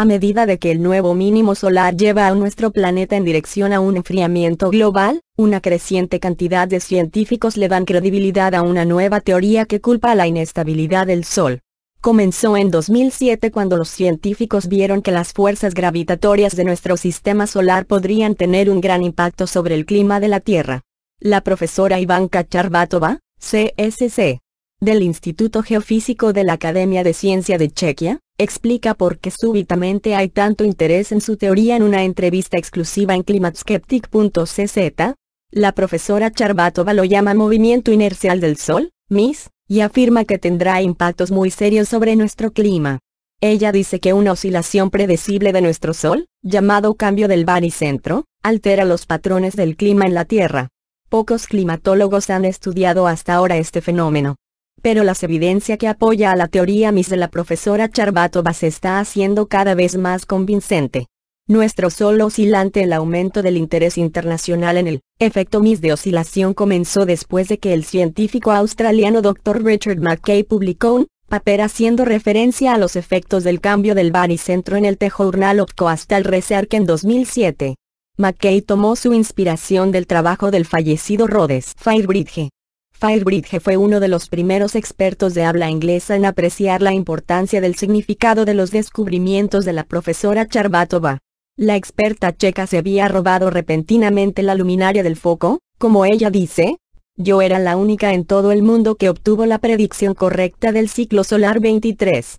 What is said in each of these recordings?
a medida de que el nuevo mínimo solar lleva a nuestro planeta en dirección a un enfriamiento global, una creciente cantidad de científicos le dan credibilidad a una nueva teoría que culpa a la inestabilidad del Sol. Comenzó en 2007 cuando los científicos vieron que las fuerzas gravitatorias de nuestro sistema solar podrían tener un gran impacto sobre el clima de la Tierra. La profesora Ivanka Charbatova, CSC, del Instituto Geofísico de la Academia de Ciencia de Chequia, explica por qué súbitamente hay tanto interés en su teoría en una entrevista exclusiva en climatskeptic.cz. La profesora Charbatova lo llama movimiento inercial del Sol, MIS, y afirma que tendrá impactos muy serios sobre nuestro clima. Ella dice que una oscilación predecible de nuestro Sol, llamado cambio del baricentro, altera los patrones del clima en la Tierra. Pocos climatólogos han estudiado hasta ahora este fenómeno pero las evidencia que apoya a la teoría MIS de la profesora Charbatova se está haciendo cada vez más convincente. Nuestro solo oscilante el aumento del interés internacional en el efecto MIS de oscilación comenzó después de que el científico australiano Dr. Richard McKay publicó un paper haciendo referencia a los efectos del cambio del baricentro en el The Journal of Coastal Research en 2007. McKay tomó su inspiración del trabajo del fallecido Rhodes Firebridge, Firebridge fue uno de los primeros expertos de habla inglesa en apreciar la importancia del significado de los descubrimientos de la profesora Charbatova. La experta checa se había robado repentinamente la luminaria del foco, como ella dice. Yo era la única en todo el mundo que obtuvo la predicción correcta del ciclo solar 23.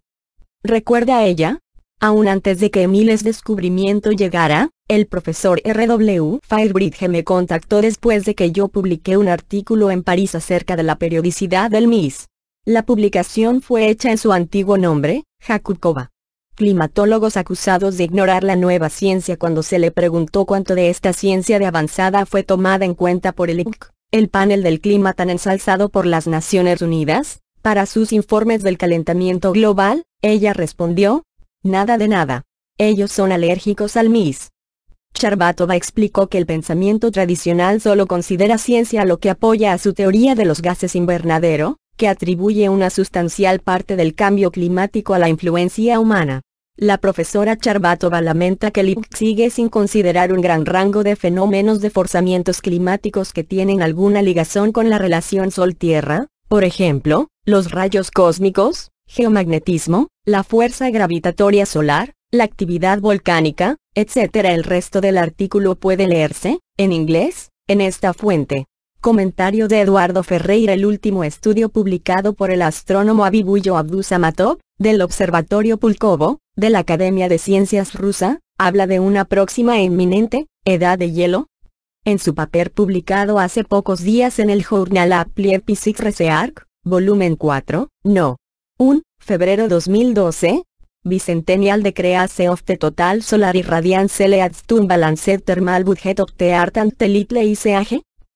Recuerda ella, Aún antes de que miles descubrimiento llegara, el profesor R.W. Firebridge me contactó después de que yo publiqué un artículo en París acerca de la periodicidad del MIS. La publicación fue hecha en su antiguo nombre, Jakubkova. Climatólogos acusados de ignorar la nueva ciencia cuando se le preguntó cuánto de esta ciencia de avanzada fue tomada en cuenta por el IPCC, el panel del clima tan ensalzado por las Naciones Unidas, para sus informes del calentamiento global, ella respondió, Nada de nada. Ellos son alérgicos al MIS. Charbatova explicó que el pensamiento tradicional solo considera ciencia lo que apoya a su teoría de los gases invernadero, que atribuye una sustancial parte del cambio climático a la influencia humana. La profesora Charbatova lamenta que el sigue sin considerar un gran rango de fenómenos de forzamientos climáticos que tienen alguna ligación con la relación Sol-Tierra, por ejemplo, los rayos cósmicos, geomagnetismo, la fuerza gravitatoria solar, la actividad volcánica, etc. El resto del artículo puede leerse, en inglés, en esta fuente. Comentario de Eduardo Ferreira El último estudio publicado por el astrónomo Abibuyo Abdusamatov, del Observatorio Pulkovo, de la Academia de Ciencias Rusa, habla de una próxima e inminente, edad de hielo. En su papel publicado hace pocos días en el Journal Applied Physics Research, volumen 4, no. 1. Febrero 2012. Bicentennial de crease of the total solar irradiance leads to balanced thermal budget of the art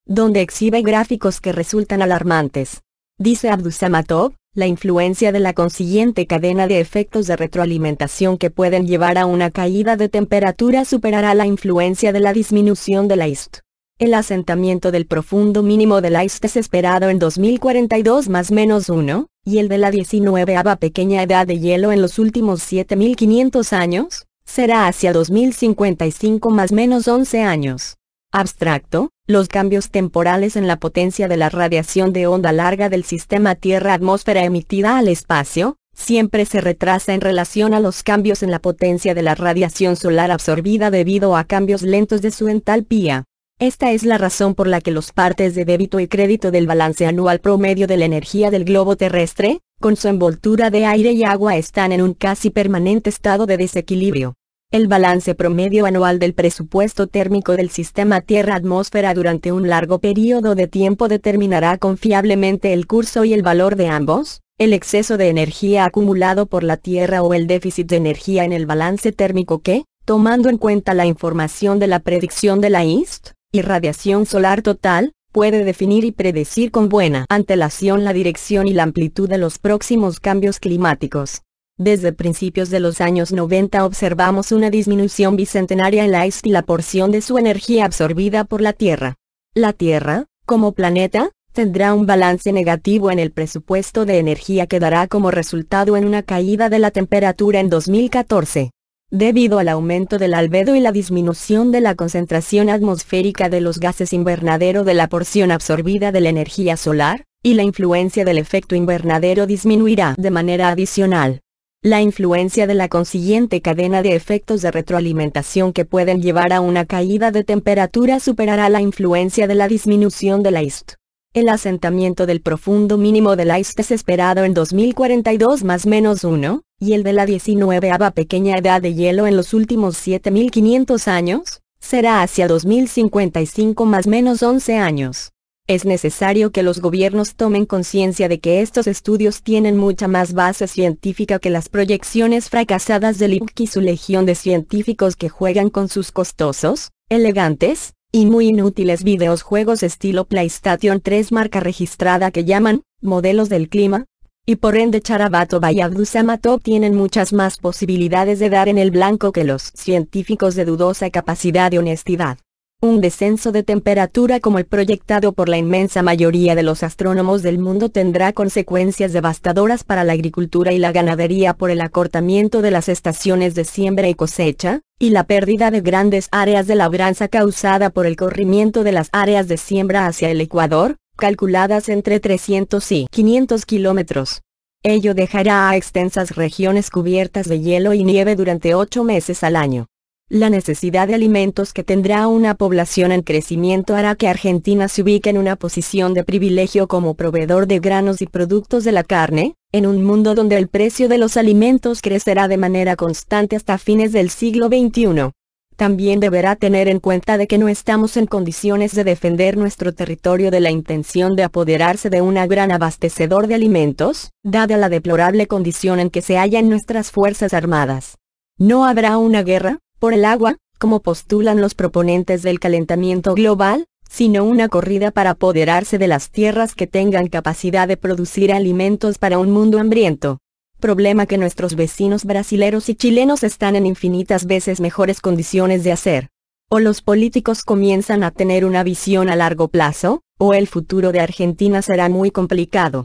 donde exhibe gráficos que resultan alarmantes. Dice Abdusamatov, la influencia de la consiguiente cadena de efectos de retroalimentación que pueden llevar a una caída de temperatura superará la influencia de la disminución de la IST el asentamiento del profundo mínimo del ice desesperado en 2042 más menos 1, y el de la 19 pequeña edad de hielo en los últimos 7500 años, será hacia 2055 más menos 11 años. Abstracto, los cambios temporales en la potencia de la radiación de onda larga del sistema Tierra-atmósfera emitida al espacio, siempre se retrasa en relación a los cambios en la potencia de la radiación solar absorbida debido a cambios lentos de su entalpía. Esta es la razón por la que los partes de débito y crédito del balance anual promedio de la energía del globo terrestre, con su envoltura de aire y agua están en un casi permanente estado de desequilibrio. El balance promedio anual del presupuesto térmico del sistema Tierra-atmósfera durante un largo periodo de tiempo determinará confiablemente el curso y el valor de ambos, el exceso de energía acumulado por la Tierra o el déficit de energía en el balance térmico que, tomando en cuenta la información de la predicción de la IST, irradiación solar total, puede definir y predecir con buena antelación la dirección y la amplitud de los próximos cambios climáticos. Desde principios de los años 90 observamos una disminución bicentenaria en la y la porción de su energía absorbida por la Tierra. La Tierra, como planeta, tendrá un balance negativo en el presupuesto de energía que dará como resultado en una caída de la temperatura en 2014 debido al aumento del albedo y la disminución de la concentración atmosférica de los gases invernadero de la porción absorbida de la energía solar, y la influencia del efecto invernadero disminuirá de manera adicional. La influencia de la consiguiente cadena de efectos de retroalimentación que pueden llevar a una caída de temperatura superará la influencia de la disminución del IST. El asentamiento del profundo mínimo del IST es esperado en 2042 más menos 1, y el de la 19 pequeña edad de hielo en los últimos 7500 años, será hacia 2055 más menos 11 años. Es necesario que los gobiernos tomen conciencia de que estos estudios tienen mucha más base científica que las proyecciones fracasadas de IPC y su legión de científicos que juegan con sus costosos, elegantes, y muy inútiles videojuegos estilo PlayStation 3 marca registrada que llaman, modelos del clima, y por ende Charabatova y Abdusamatov tienen muchas más posibilidades de dar en el blanco que los científicos de dudosa capacidad de honestidad. Un descenso de temperatura como el proyectado por la inmensa mayoría de los astrónomos del mundo tendrá consecuencias devastadoras para la agricultura y la ganadería por el acortamiento de las estaciones de siembra y cosecha, y la pérdida de grandes áreas de labranza causada por el corrimiento de las áreas de siembra hacia el Ecuador, calculadas entre 300 y 500 kilómetros. Ello dejará a extensas regiones cubiertas de hielo y nieve durante ocho meses al año. La necesidad de alimentos que tendrá una población en crecimiento hará que Argentina se ubique en una posición de privilegio como proveedor de granos y productos de la carne, en un mundo donde el precio de los alimentos crecerá de manera constante hasta fines del siglo XXI. También deberá tener en cuenta de que no estamos en condiciones de defender nuestro territorio de la intención de apoderarse de un gran abastecedor de alimentos, dada la deplorable condición en que se hallan nuestras Fuerzas Armadas. No habrá una guerra, por el agua, como postulan los proponentes del calentamiento global, sino una corrida para apoderarse de las tierras que tengan capacidad de producir alimentos para un mundo hambriento problema que nuestros vecinos brasileros y chilenos están en infinitas veces mejores condiciones de hacer. O los políticos comienzan a tener una visión a largo plazo, o el futuro de Argentina será muy complicado.